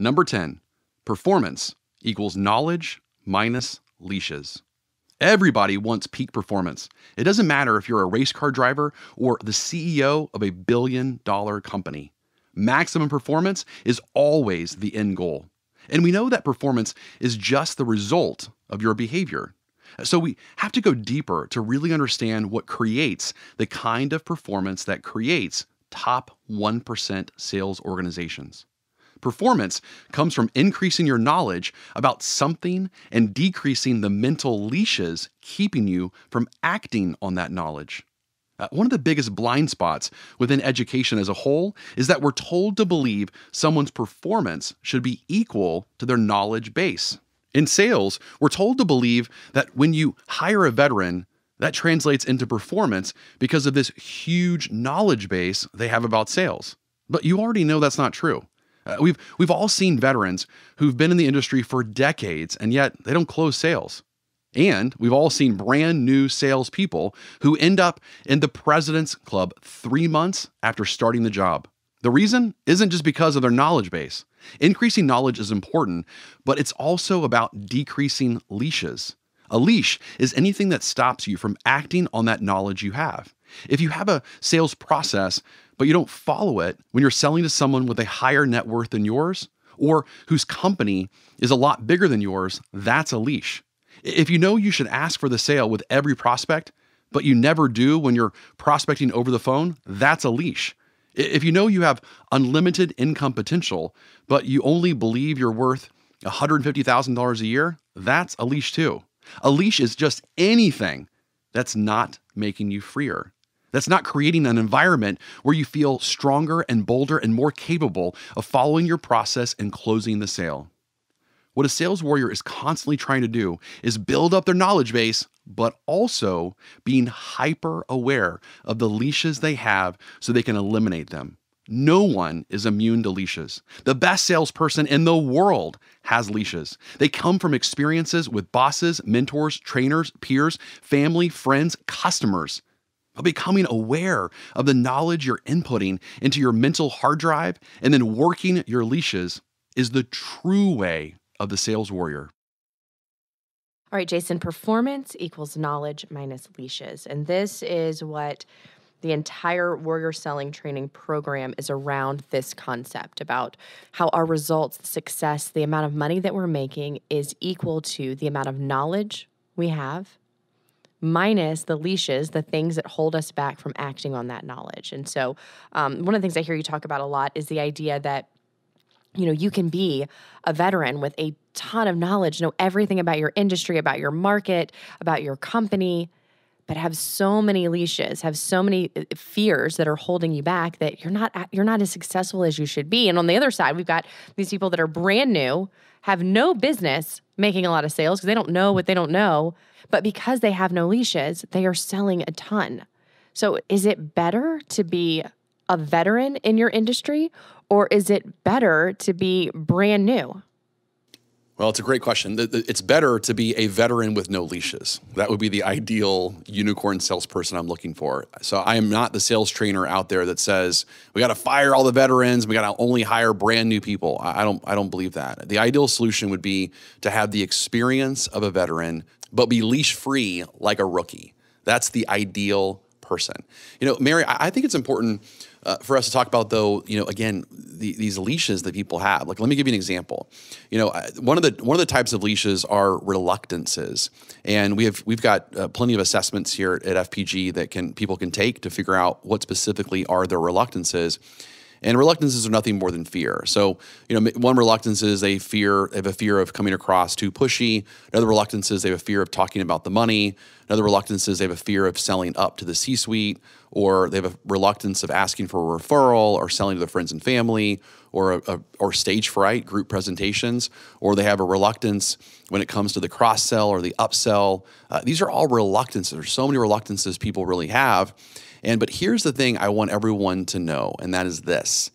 Number 10, performance equals knowledge minus leashes. Everybody wants peak performance. It doesn't matter if you're a race car driver or the CEO of a billion dollar company. Maximum performance is always the end goal. And we know that performance is just the result of your behavior. So we have to go deeper to really understand what creates the kind of performance that creates top 1% sales organizations. Performance comes from increasing your knowledge about something and decreasing the mental leashes keeping you from acting on that knowledge. Uh, one of the biggest blind spots within education as a whole is that we're told to believe someone's performance should be equal to their knowledge base. In sales, we're told to believe that when you hire a veteran, that translates into performance because of this huge knowledge base they have about sales. But you already know that's not true. Uh, we've we've all seen veterans who've been in the industry for decades and yet they don't close sales. And we've all seen brand new salespeople who end up in the president's club three months after starting the job. The reason isn't just because of their knowledge base. Increasing knowledge is important, but it's also about decreasing leashes. A leash is anything that stops you from acting on that knowledge you have. If you have a sales process but you don't follow it when you're selling to someone with a higher net worth than yours or whose company is a lot bigger than yours, that's a leash. If you know you should ask for the sale with every prospect, but you never do when you're prospecting over the phone, that's a leash. If you know you have unlimited income potential, but you only believe you're worth $150,000 a year, that's a leash too. A leash is just anything that's not making you freer. That's not creating an environment where you feel stronger and bolder and more capable of following your process and closing the sale. What a sales warrior is constantly trying to do is build up their knowledge base, but also being hyper aware of the leashes they have so they can eliminate them. No one is immune to leashes. The best salesperson in the world has leashes. They come from experiences with bosses, mentors, trainers, peers, family, friends, customers of becoming aware of the knowledge you're inputting into your mental hard drive and then working your leashes is the true way of the sales warrior. All right, Jason, performance equals knowledge minus leashes. And this is what the entire warrior selling training program is around this concept about how our results, the success, the amount of money that we're making is equal to the amount of knowledge we have minus the leashes, the things that hold us back from acting on that knowledge. And so, um, one of the things I hear you talk about a lot is the idea that you know you can be a veteran with a ton of knowledge know everything about your industry about your market about your company but have so many leashes, have so many uh, fears that are holding you back that you're not you're not as successful as you should be. And on the other side, we've got these people that are brand new, have no business making a lot of sales because they don't know what they don't know, but because they have no leashes, they are selling a ton. So is it better to be a veteran in your industry or is it better to be brand new? Well, it's a great question. It's better to be a veteran with no leashes. That would be the ideal unicorn salesperson I'm looking for. So I am not the sales trainer out there that says we got to fire all the veterans, we got to only hire brand new people. I don't I don't believe that. The ideal solution would be to have the experience of a veteran but be leash free like a rookie. That's the ideal person. You know, Mary, I think it's important uh, for us to talk about, though, you know, again, the, these leashes that people have. Like, let me give you an example. You know, one of the one of the types of leashes are reluctances, and we have we've got uh, plenty of assessments here at FPG that can people can take to figure out what specifically are their reluctances. And reluctances are nothing more than fear. So, you know, one reluctance is they fear, they have a fear of coming across too pushy. Another reluctance is they have a fear of talking about the money. Another reluctance is they have a fear of selling up to the C suite, or they have a reluctance of asking for a referral or selling to their friends and family, or, a, a, or stage fright, group presentations, or they have a reluctance when it comes to the cross sell or the upsell. Uh, these are all reluctances. There's so many reluctances people really have. And but here's the thing I want everyone to know, and that is this.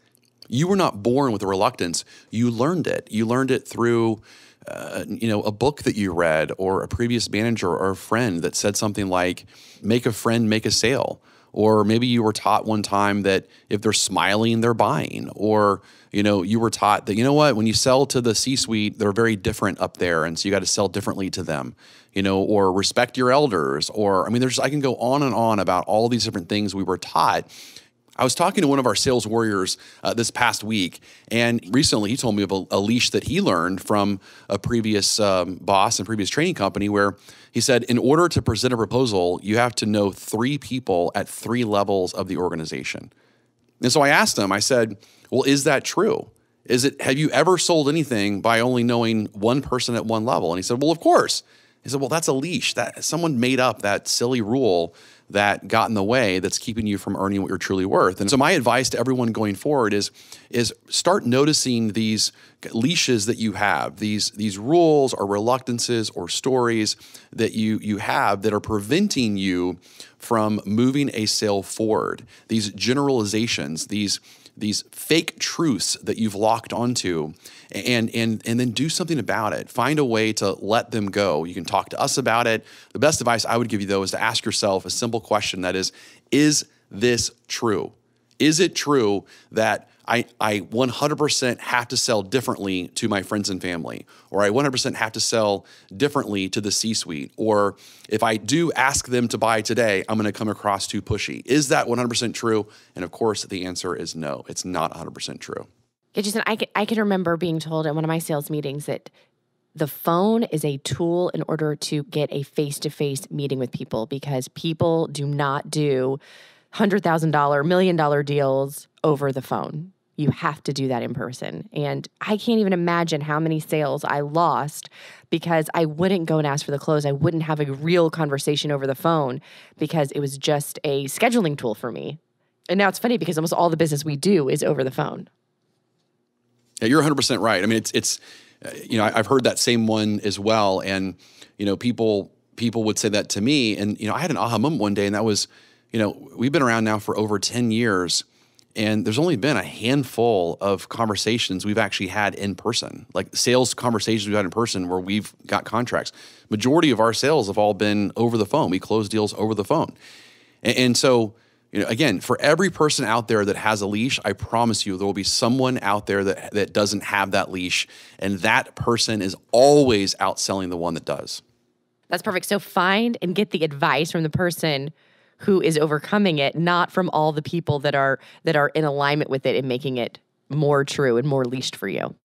You were not born with a reluctance. You learned it. You learned it through uh, you know, a book that you read or a previous manager or a friend that said something like, make a friend, make a sale or maybe you were taught one time that if they're smiling they're buying or you know you were taught that you know what when you sell to the c suite they're very different up there and so you got to sell differently to them you know or respect your elders or i mean there's i can go on and on about all these different things we were taught I was talking to one of our sales warriors uh, this past week, and recently he told me of a, a leash that he learned from a previous um, boss and previous training company where he said, in order to present a proposal, you have to know three people at three levels of the organization. And so I asked him, I said, well, is that true? Is it, have you ever sold anything by only knowing one person at one level? And he said, well, of course. He said, well, that's a leash that someone made up that silly rule that got in the way that's keeping you from earning what you're truly worth. And so my advice to everyone going forward is is start noticing these leashes that you have, these these rules or reluctances or stories that you you have that are preventing you from moving a sale forward. These generalizations, these these fake truths that you've locked onto and and and then do something about it find a way to let them go you can talk to us about it the best advice i would give you though is to ask yourself a simple question that is is this true is it true that I, I 100% have to sell differently to my friends and family, or I 100% have to sell differently to the C suite, or if I do ask them to buy today, I'm going to come across too pushy. Is that 100% true? And of course, the answer is no, it's not 100% true. It just, I I can remember being told in one of my sales meetings that the phone is a tool in order to get a face to face meeting with people because people do not do $100,000, million dollar deals over the phone. You have to do that in person. And I can't even imagine how many sales I lost because I wouldn't go and ask for the close. I wouldn't have a real conversation over the phone because it was just a scheduling tool for me. And now it's funny because almost all the business we do is over the phone. Yeah, you're 100% right. I mean, it's, it's, uh, you know, I've heard that same one as well. And, you know, people, people would say that to me. And, you know, I had an aha moment one day and that was, you know, we've been around now for over 10 years and there's only been a handful of conversations we've actually had in person like sales conversations we've had in person where we've got contracts majority of our sales have all been over the phone we close deals over the phone and, and, so you know again for every person out there that has a leash i promise you there will be someone out there that, that doesn't have that leash and that person is always outselling the one that does that's perfect so find and get the advice from the person who is overcoming it, not from all the people that are that are in alignment with it and making it more true and more leashed for you.